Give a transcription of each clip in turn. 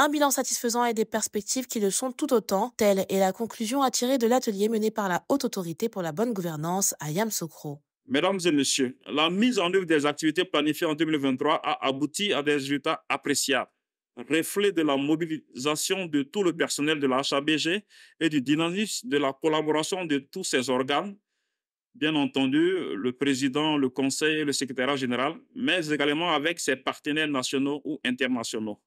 un bilan satisfaisant et des perspectives qui le sont tout autant. Telle est la conclusion à tirer de l'atelier mené par la Haute Autorité pour la Bonne Gouvernance à Yamsokro. Mesdames et messieurs, la mise en œuvre des activités planifiées en 2023 a abouti à des résultats appréciables, reflet de la mobilisation de tout le personnel de la HABG et du dynamisme de la collaboration de tous ses organes, bien entendu le président, le conseil, le secrétaire général, mais également avec ses partenaires nationaux ou internationaux.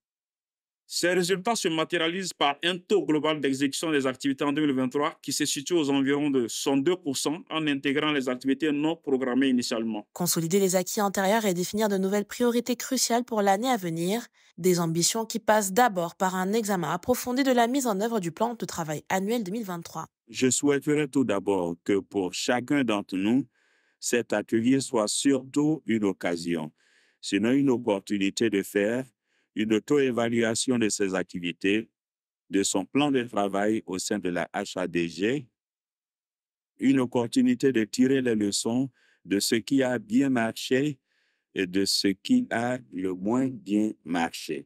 Ces résultats se matérialisent par un taux global d'exécution des activités en 2023 qui se situe aux environs de 102% en intégrant les activités non programmées initialement. Consolider les acquis antérieurs et définir de nouvelles priorités cruciales pour l'année à venir, des ambitions qui passent d'abord par un examen approfondi de la mise en œuvre du plan de travail annuel 2023. Je souhaiterais tout d'abord que pour chacun d'entre nous, cet atelier soit surtout une occasion, sinon une opportunité de faire une auto-évaluation de ses activités, de son plan de travail au sein de la HADG, une opportunité de tirer les leçons de ce qui a bien marché et de ce qui a le moins bien marché.